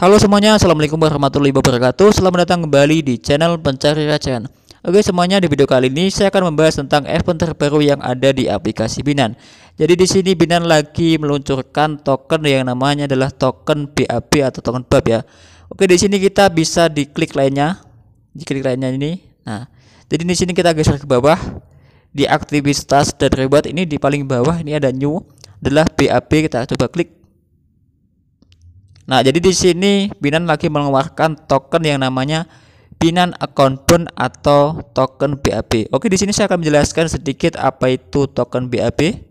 Halo semuanya, Assalamualaikum warahmatullahi wabarakatuh Selamat datang kembali di channel Pencari Recehan Oke semuanya, di video kali ini saya akan membahas tentang event terbaru yang ada di aplikasi Binan Jadi di sini Binan lagi meluncurkan token yang namanya adalah token BAB atau token BAB ya Oke di sini kita bisa diklik lainnya Diklik lainnya ini Nah, jadi di sini kita geser ke bawah di aktivitas dan reward ini di paling bawah ini ada new adalah BAB kita coba klik Nah, jadi di sini Binance lagi mengeluarkan token yang namanya Binance Account Bond atau token BAB. Oke, di sini saya akan menjelaskan sedikit apa itu token BAB.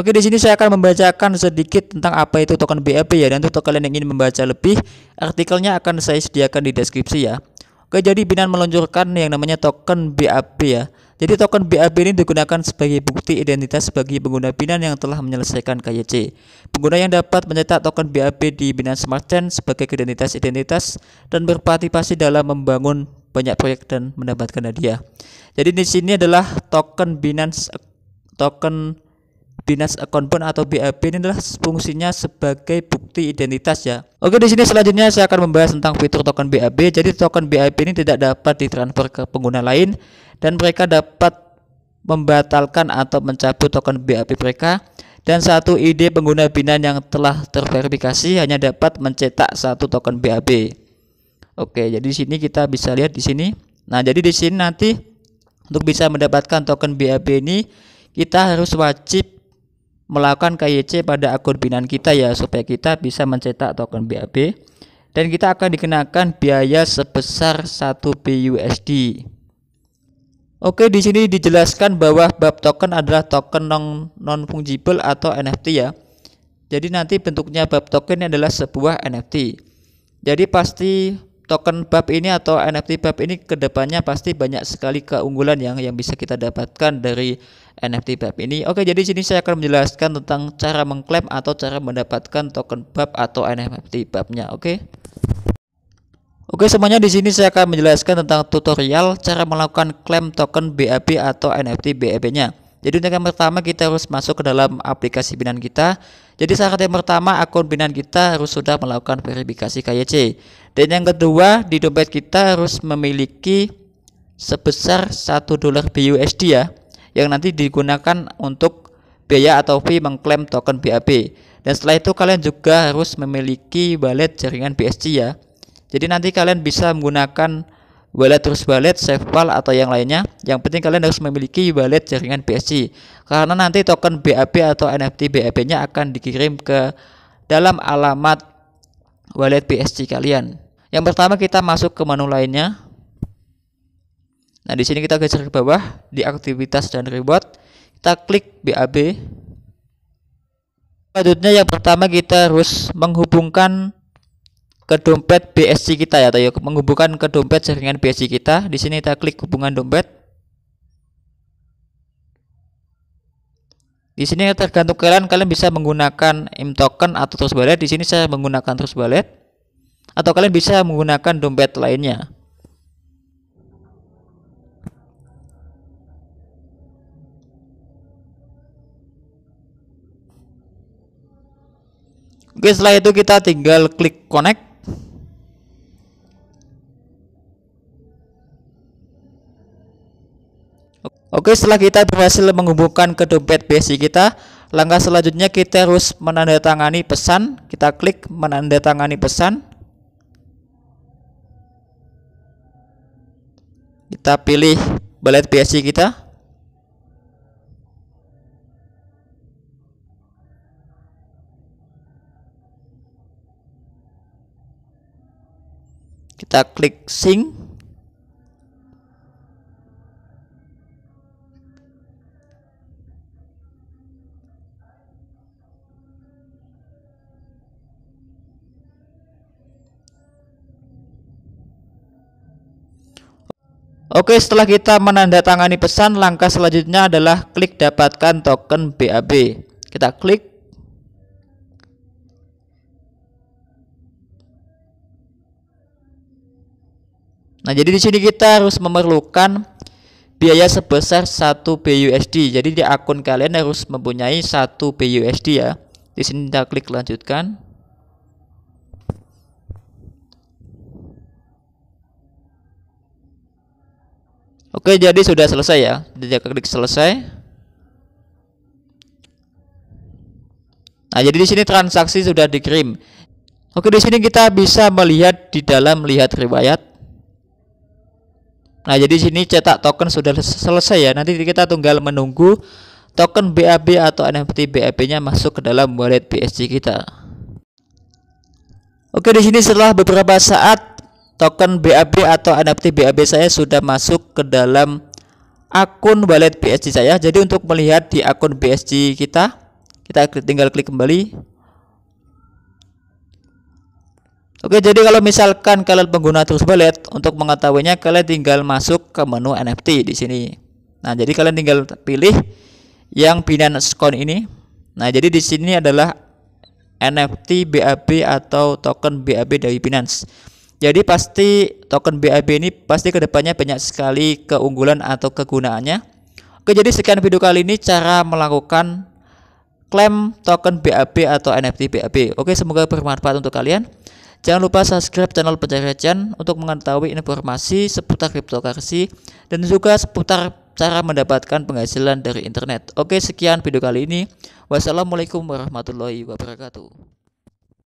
Oke, di sini saya akan membacakan sedikit tentang apa itu token BAB ya. Dan untuk kalian yang ingin membaca lebih, artikelnya akan saya sediakan di deskripsi ya. Oke, jadi Binance meluncurkan yang namanya token BAB ya. Jadi token BAB ini digunakan sebagai bukti identitas bagi pengguna Binance yang telah menyelesaikan KYC. Pengguna yang dapat mencetak token BAB di Binance Smart Chain sebagai identitas-identitas dan berpartisipasi dalam membangun banyak proyek dan mendapatkan hadiah. Jadi di sini adalah token Binance token Binance Account pun atau BAB ini adalah fungsinya sebagai bukti identitas ya. Oke, di sini selanjutnya saya akan membahas tentang fitur token BAB. Jadi token BAB ini tidak dapat ditransfer ke pengguna lain dan mereka dapat membatalkan atau mencabut token BAB mereka dan satu ide pengguna Binance yang telah terverifikasi hanya dapat mencetak satu token BAB. Oke, jadi di sini kita bisa lihat di sini. Nah, jadi di sini nanti untuk bisa mendapatkan token BAB ini kita harus wajib melakukan KYC pada akun binaan kita ya supaya kita bisa mencetak token BAB dan kita akan dikenakan biaya sebesar 1 BUSD. Oke, di sini dijelaskan bahwa BAB token adalah token non, non fungible atau NFT ya. Jadi nanti bentuknya BAB token adalah sebuah NFT. Jadi pasti token BAB ini atau NFT BAB ini kedepannya pasti banyak sekali keunggulan yang yang bisa kita dapatkan dari NFT bab ini. Oke, jadi sini saya akan menjelaskan tentang cara mengklaim atau cara mendapatkan token BAP atau NFT babnya. Oke. Oke, semuanya di sini saya akan menjelaskan tentang tutorial cara melakukan klaim token BAP atau NFT bap nya Jadi untuk yang pertama kita harus masuk ke dalam aplikasi binan kita. Jadi syarat yang pertama akun binan kita harus sudah melakukan verifikasi KYC. Dan yang kedua di dompet kita harus memiliki sebesar 1 dolar BUSD ya yang nanti digunakan untuk biaya atau fee mengklaim token BAB. Dan setelah itu kalian juga harus memiliki wallet jaringan BSC ya. Jadi nanti kalian bisa menggunakan wallet terus wallet, SafePal atau yang lainnya. Yang penting kalian harus memiliki wallet jaringan BSC karena nanti token BAB atau NFT BAB-nya akan dikirim ke dalam alamat wallet BSC kalian. Yang pertama kita masuk ke menu lainnya Nah, di sini kita geser ke bawah di aktivitas dan reward, kita klik BAB. Selanjutnya yang pertama kita harus menghubungkan ke dompet BSC kita ya, tayo ya, menghubungkan ke dompet jaringan BSC kita. Di sini kita klik hubungan dompet. Di sini tergantung kalian, kalian bisa menggunakan M token atau terus wallet. Di sini saya menggunakan terus wallet. Atau kalian bisa menggunakan dompet lainnya. Oke, setelah itu kita tinggal klik connect. Oke, setelah kita berhasil menghubungkan ke dompet BSI kita, langkah selanjutnya kita harus menandatangani pesan. Kita klik menandatangani pesan. Kita pilih balet BSI kita. kita klik sync Oke, setelah kita menandatangani pesan, langkah selanjutnya adalah klik dapatkan token BAB. Kita klik Nah, jadi di sini kita harus memerlukan biaya sebesar 1 BUSD. Jadi di akun kalian harus mempunyai 1 BUSD ya. Di sini kita klik lanjutkan. Oke, jadi sudah selesai ya. Jadi klik selesai. Nah, jadi di sini transaksi sudah dikirim. Oke, di sini kita bisa melihat di dalam lihat riwayat Nah, jadi sini cetak token sudah selesai ya. Nanti kita tunggal menunggu token BAB atau NFT BAB-nya masuk ke dalam wallet BSC kita. Oke, di sini setelah beberapa saat token BAB atau NFT BAB saya sudah masuk ke dalam akun wallet BSC saya. Jadi untuk melihat di akun BSC kita, kita tinggal klik kembali Oke, jadi kalau misalkan kalian pengguna tools wallet untuk mengetahuinya kalian tinggal masuk ke menu NFT di sini. Nah, jadi kalian tinggal pilih yang Binance Coin ini. Nah, jadi di sini adalah NFT BAB atau token BAB dari Binance. Jadi pasti token BAB ini pasti kedepannya banyak sekali keunggulan atau kegunaannya. Oke, jadi sekian video kali ini cara melakukan klaim token BAB atau NFT BAB. Oke, semoga bermanfaat untuk kalian. Jangan lupa subscribe channel Pencari Recen untuk mengetahui informasi seputar cryptocurrency dan juga seputar cara mendapatkan penghasilan dari internet. Oke, sekian video kali ini. Wassalamualaikum warahmatullahi wabarakatuh.